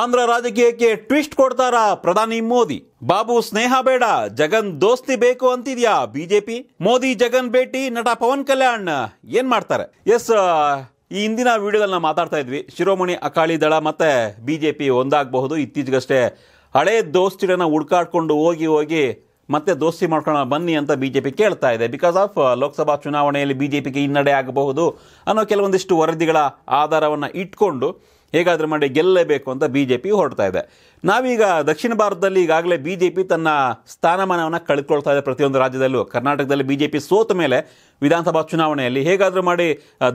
ಆಂಧ್ರ ರಾಜಕೀಯಕ್ಕೆ ಟ್ವಿಸ್ಟ್ ಕೊಡ್ತಾರಾ ಪ್ರಧಾನಿ ಮೋದಿ ಬಾಬು ಸ್ನೇಹ ಬೇಡ ಜಗನ್ ದೋಸ್ತಿ ಬೇಕು ಅಂತಿದ್ಯಾ ಬಿಜೆಪಿ ಮೋದಿ ಜಗನ್ ಭೇಟಿ ನಟ ಪವನ್ ಕಲ್ಯಾಣ್ ಏನ್ ಮಾಡ್ತಾರೆ ಎಸ್ ಈ ಹಿಂದಿನ ವಿಡಿಯೋದಲ್ಲಿ ನಾವು ಮಾತಾಡ್ತಾ ಇದ್ವಿ ಶಿರೋಮಣಿ ಅಕಾಲಿ ದಳ ಮತ್ತೆ ಬಿಜೆಪಿ ಒಂದಾಗಬಹುದು ಇತ್ತೀಚೆಗಷ್ಟೇ ಹಳೇ ದೋಸ್ತಿಗಳನ್ನ ಹುಡ್ಕಾಡ್ಕೊಂಡು ಹೋಗಿ ಹೋಗಿ ಮತ್ತೆ ದೋಸ್ತಿ ಮಾಡ್ಕೊಂಡು ಬನ್ನಿ ಅಂತ ಬಿಜೆಪಿ ಕೇಳ್ತಾ ಇದೆ ಬಿಕಾಸ್ ಆಫ್ ಲೋಕಸಭಾ ಚುನಾವಣೆಯಲ್ಲಿ ಬಿಜೆಪಿಗೆ ಹಿನ್ನಡೆ ಆಗಬಹುದು ಅನ್ನೋ ಕೆಲವೊಂದಿಷ್ಟು ವರದಿಗಳ ಆಧಾರವನ್ನು ಇಟ್ಕೊಂಡು ಹೇಗಾದರೂ ಮಾಡಿ ಗೆಲ್ಲಲೇಬೇಕು ಅಂತ ಬಿ ಜೆ ಪಿ ಹೊರಡ್ತಾ ಇದೆ ನಾವೀಗ ದಕ್ಷಿಣ ಭಾರತದಲ್ಲಿ ಈಗಾಗಲೇ ಬಿ ಜೆ ಪಿ ತನ್ನ ಸ್ಥಾನಮಾನವನ್ನು ಕಳ್ಕೊಳ್ತಾ ಇದೆ ಪ್ರತಿಯೊಂದು ರಾಜ್ಯದಲ್ಲೂ ಕರ್ನಾಟಕದಲ್ಲಿ ಬಿ ಜೆ ಪಿ ಸೋತ ಮೇಲೆ ವಿಧಾನಸಭಾ ಚುನಾವಣೆಯಲ್ಲಿ ಹೇಗಾದರೂ ಮಾಡಿ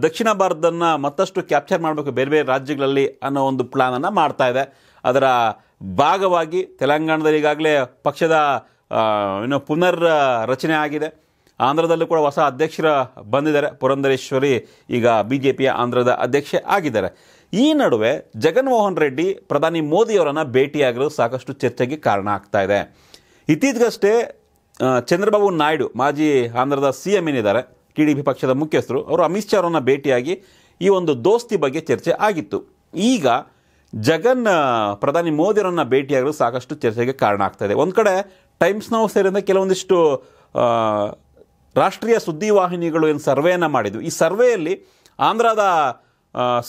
ದಕ್ಷಿಣ ಭಾರತವನ್ನು ಮತ್ತಷ್ಟು ಕ್ಯಾಪ್ಚರ್ ಮಾಡಬೇಕು ಬೇರೆ ಬೇರೆ ರಾಜ್ಯಗಳಲ್ಲಿ ಅನ್ನೋ ಒಂದು ಪ್ಲಾನನ್ನು ಮಾಡ್ತಾ ಇದೆ ಅದರ ಭಾಗವಾಗಿ ತೆಲಂಗಾಣದಲ್ಲಿ ಈಗಾಗಲೇ ಪಕ್ಷದ ಏನು ಪುನರ್ ರಚನೆ ಆಗಿದೆ ಆಂಧ್ರದಲ್ಲೂ ಕೂಡ ಹೊಸ ಅಧ್ಯಕ್ಷರ ಬಂದಿದ್ದಾರೆ ಪುರಂದರೇಶ್ವರಿ ಈಗ ಬಿ ಜೆ ಪಿಯ ಆಂಧ್ರದ ಅಧ್ಯಕ್ಷೆ ಆಗಿದ್ದಾರೆ ಈ ನಡುವೆ ಜಗನ್ಮೋಹನ್ ರೆಡ್ಡಿ ಪ್ರಧಾನಿ ಮೋದಿಯವರನ್ನು ಭೇಟಿಯಾಗಲು ಸಾಕಷ್ಟು ಚರ್ಚೆಗೆ ಕಾರಣ ಆಗ್ತಾ ಇದೆ ಇತ್ತೀಚೆಗಷ್ಟೇ ಚಂದ್ರಬಾಬು ನಾಯ್ಡು ಮಾಜಿ ಆಂಧ್ರದ ಸಿ ಎಂ ಏನಿದ್ದಾರೆ ಟಿ ಡಿ ಪಿ ಪಕ್ಷದ ಮುಖ್ಯಸ್ಥರು ಅವರು ಅಮಿತ್ ಶಾ ಅವರನ್ನು ಭೇಟಿಯಾಗಿ ಈ ಒಂದು ದೋಸ್ತಿ ಬಗ್ಗೆ ಚರ್ಚೆ ಆಗಿತ್ತು ಈಗ ಜಗನ್ ಪ್ರಧಾನಿ ಮೋದಿಯವರನ್ನು ಭೇಟಿಯಾಗಲು ಸಾಕಷ್ಟು ಚರ್ಚೆಗೆ ಕಾರಣ ಆಗ್ತಾಯಿದೆ ಒಂದು ಕಡೆ ಟೈಮ್ಸ್ ನಾವು ಸೇರಿದಂತೆ ಕೆಲವೊಂದಿಷ್ಟು ರಾಷ್ಟ್ರೀಯ ಸುದ್ದಿವಾಹಿನಿಗಳು ಏನು ಸರ್ವೆಯನ್ನು ಮಾಡಿದ್ವು ಈ ಸರ್ವೆಯಲ್ಲಿ ಆಂಧ್ರದ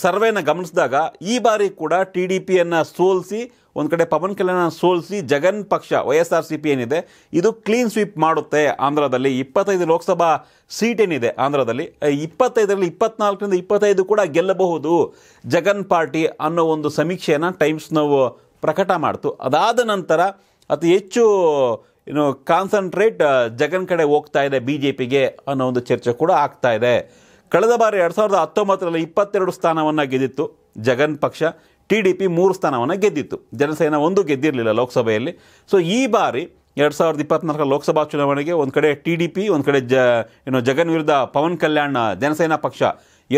ಸರ್ವೆನ ಗಮನಿಸಿದಾಗ ಈ ಬಾರಿ ಕೂಡ ಟಿ ಡಿ ಪಿಯನ್ನು ಸೋಲಿಸಿ ಒಂದು ಕಡೆ ಪವನ್ ಕಲ್ಯಾಣ ಸೋಲಿಸಿ ಜಗನ್ ಪಕ್ಷ Y S R C P ಏನಿದೆ ಇದು ಕ್ಲೀನ್ ಸ್ವೀಪ್ ಮಾಡುತ್ತೆ ಆಂಧ್ರದಲ್ಲಿ ಇಪ್ಪತ್ತೈದು ಲೋಕಸಭಾ ಸೀಟ್ ಏನಿದೆ ಆಂಧ್ರದಲ್ಲಿ ಇಪ್ಪತ್ತೈದರಲ್ಲಿ ಇಪ್ಪತ್ನಾಲ್ಕರಿಂದ ಇಪ್ಪತ್ತೈದು ಕೂಡ ಗೆಲ್ಲಬಹುದು ಜಗನ್ ಪಾರ್ಟಿ ಅನ್ನೋ ಒಂದು ಸಮೀಕ್ಷೆಯನ್ನು ಟೈಮ್ಸ್ನವು ಪ್ರಕಟ ಮಾಡ್ತು ಅದಾದ ನಂತರ ಅತಿ ಹೆಚ್ಚು ಏನು ಕಾನ್ಸಂಟ್ರೇಟ್ ಜಗನ್ ಕಡೆ ಹೋಗ್ತಾ ಇದೆ ಬಿ ಜೆ ಪಿಗೆ ಅನ್ನೋ ಒಂದು ಚರ್ಚೆ ಕೂಡ ಆಗ್ತಾ ಇದೆ ಕಳೆದ ಬಾರಿ ಎರಡು ಸಾವಿರದ ಹತ್ತೊಂಬತ್ತರಲ್ಲಿ ಇಪ್ಪತ್ತೆರಡು ಸ್ಥಾನವನ್ನು ಗೆದ್ದಿತ್ತು ಜಗನ್ ಪಕ್ಷ ಟಿ ಡಿ ಪಿ ಮೂರು ಸ್ಥಾನವನ್ನು ಗೆದ್ದಿತ್ತು ಜನಸೇನಾ ಒಂದು ಗೆದ್ದಿರಲಿಲ್ಲ ಲೋಕಸಭೆಯಲ್ಲಿ ಸೊ ಈ ಬಾರಿ ಎರಡು ಸಾವಿರದ ಇಪ್ಪತ್ನಾಲ್ಕರ ಲೋಕಸಭಾ ಚುನಾವಣೆಗೆ ಒಂದು ಕಡೆ ಟಿ ಡಿ ಪಿ ಒಂದು ಕಡೆ ಜ ಏನು ಜಗನ್ ವಿರುದ್ಧ ಪವನ್ ಕಲ್ಯಾಣ್ ಜನಸೇನಾ ಪಕ್ಷ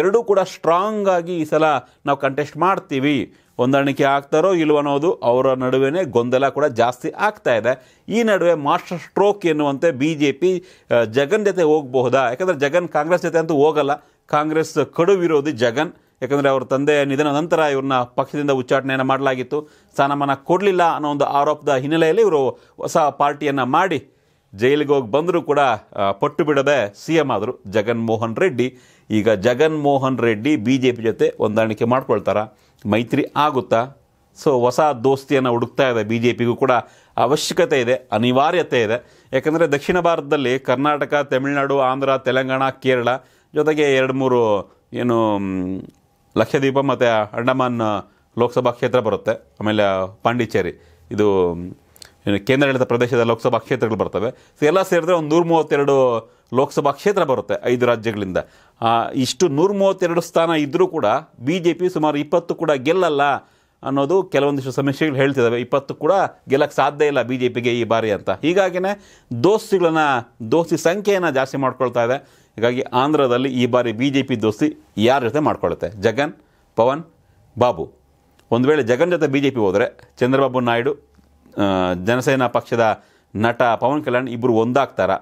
ಎರಡೂ ಕೂಡ ಸ್ಟ್ರಾಂಗ್ ಆಗಿ ಈ ಸಲ ನಾವು ಕಂಟೆಸ್ಟ್ ಮಾಡ್ತೀವಿ ಹೊಂದಾಣಿಕೆ ಆಗ್ತಾರೋ ಇಲ್ವ ಅನ್ನೋದು ಅವರ ನಡುವೆ ಗೊಂದಲ ಕೂಡ ಜಾಸ್ತಿ ಆಗ್ತಾ ಇದೆ ಈ ನಡುವೆ ಮಾಸ್ಟರ್ ಸ್ಟ್ರೋಕ್ ಎನ್ನುವಂತೆ ಬಿ ಜೆ ಪಿ ಜಗನ್ ಜೊತೆ ಹೋಗಬಹುದಾ ಯಾಕಂದರೆ ಜಗನ್ ಕಾಂಗ್ರೆಸ್ ಜೊತೆ ಅಂತೂ ಹೋಗಲ್ಲ ಕಾಂಗ್ರೆಸ್ ಕಡು ವಿರೋಧಿ ಜಗನ್ ಯಾಕಂದರೆ ಅವರ ತಂದೆ ನಿಧನ ನಂತರ ಇವ್ರನ್ನ ಪಕ್ಷದಿಂದ ಉಚ್ಚಾಟನೆಯನ್ನು ಮಾಡಲಾಗಿತ್ತು ಸ್ಥಾನಮಾನ ಕೊಡಲಿಲ್ಲ ಅನ್ನೋ ಒಂದು ಆರೋಪದ ಹಿನ್ನೆಲೆಯಲ್ಲಿ ಇವರು ಹೊಸ ಪಾರ್ಟಿಯನ್ನು ಮಾಡಿ ಜೈಲಿಗೆ ಹೋಗಿ ಬಂದರೂ ಕೂಡ ಪಟ್ಟು ಬಿಡದೆ ಸಿ ಎಂ ಆದರು ಜಗನ್ಮೋಹನ್ ರೆಡ್ಡಿ ಈಗ Jaganmohan Reddy B J P ಜೊತೆ ಹೊಂದಾಣಿಕೆ ಮಾಡ್ಕೊಳ್ತಾರ ಮೈತ್ರಿ ಆಗುತ್ತಾ ಸೊ ಹೊಸ ದೋಸ್ತಿಯನ್ನು ಹುಡುಕ್ತಾ ಇದೆ ಬಿ ಜೆ ಪಿಗೂ ಕೂಡ ಅವಶ್ಯಕತೆ ಇದೆ ಅನಿವಾರ್ಯತೆ ಇದೆ ಯಾಕಂದರೆ ದಕ್ಷಿಣ ಭಾರತದಲ್ಲಿ ಕರ್ನಾಟಕ ತಮಿಳುನಾಡು ಆಂಧ್ರ ತೆಲಂಗಾಣ ಕೇರಳ ಜೊತೆಗೆ ಎರಡು ಮೂರು ಏನು ಲಕ್ಷದ್ವೀಪ ಮತ್ತು ಅಂಡಮಾನ್ ಲೋಕಸಭಾ ಕ್ಷೇತ್ರ ಬರುತ್ತೆ ಆಮೇಲೆ ಪಾಂಡಿಚೇರಿ ಇದು ಕೇಂದ್ರಾಡಳಿತ ಪ್ರದೇಶದ ಲೋಕಸಭಾ ಕ್ಷೇತ್ರಗಳು ಬರ್ತವೆ ಸೊ ಎಲ್ಲ ಸೇರಿದ್ರೆ ಒಂದು ನೂರ ಮೂವತ್ತೆರಡು ಲೋಕಸಭಾ ಕ್ಷೇತ್ರ ಬರುತ್ತೆ ಐದು ರಾಜ್ಯಗಳಿಂದ ಇಷ್ಟು ನೂರ ಮೂವತ್ತೆರಡು ಸ್ಥಾನ ಇದ್ದರೂ ಕೂಡ ಬಿ ಜೆ ಪಿ ಸುಮಾರು ಇಪ್ಪತ್ತು ಕೂಡ ಗೆಲ್ಲಲ್ಲ ಅನ್ನೋದು ಕೆಲವೊಂದಿಷ್ಟು ಸಮೀಕ್ಷೆಗಳು ಹೇಳ್ತಿದ್ದಾವೆ ಇಪ್ಪತ್ತು ಕೂಡ ಗೆಲ್ಲಕ್ಕೆ ಸಾಧ್ಯ ಇಲ್ಲ ಬಿ ಜೆ ಪಿಗೆ ಈ ಬಾರಿ ಅಂತ ಹೀಗಾಗಿನೇ ದೋಸ್ತಿಗಳನ್ನು ದೋಸ್ತಿ ಸಂಖ್ಯೆಯನ್ನು ಜಾಸ್ತಿ ಮಾಡ್ಕೊಳ್ತಾ ಇದೆ ಹೀಗಾಗಿ ಆಂಧ್ರದಲ್ಲಿ ಈ ಬಾರಿ ಬಿ ಜೆ ಪಿ ದೋಸ್ತಿ ಯಾರ ಜೊತೆ ಮಾಡ್ಕೊಳ್ಳುತ್ತೆ ಜಗನ್ ಪವನ್ ಬಾಬು ಒಂದು ವೇಳೆ ಜಗನ್ ಜೊತೆ ಬಿ ಜೆ ಪಿ ಹೋದರೆ ಚಂದ್ರಬಾಬು ನಾಯ್ಡು ಜನಸೇನಾ ಪಕ್ಷದ ನಟ ಪವನ್ ಕಲ್ಯಾಣ್ ಇಬ್ಬರು ಒಂದಾಗ್ತಾರ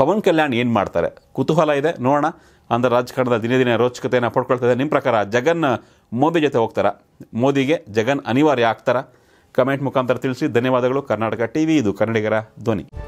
ಪವನ್ ಕಲ್ಯಾಣ್ ಏನು ಮಾಡ್ತಾರೆ ಕುತೂಹಲ ಇದೆ ನೋಡೋಣ ಅಂದ್ರೆ ರಾಜಕಾರಣದ ದಿನೇ ದಿನೇ ರೋಚಕತೆಯನ್ನು ಪಡ್ಕೊಳ್ತದೆ ನಿಮ್ಮ ಪ್ರಕಾರ ಜಗನ್ ಮೋದಿ ಜೊತೆ ಹೋಗ್ತಾರ ಮೋದಿಗೆ ಜಗನ್ ಅನಿವಾರ್ಯ ಆಗ್ತಾರ ಕಮೆಂಟ್ ಮುಖಾಂತರ ತಿಳಿಸಿ ಧನ್ಯವಾದಗಳು ಕರ್ನಾಟಕ ಟಿ ವಿ ಇದು ಕನ್ನಡಿಗರ ಧ್ವನಿ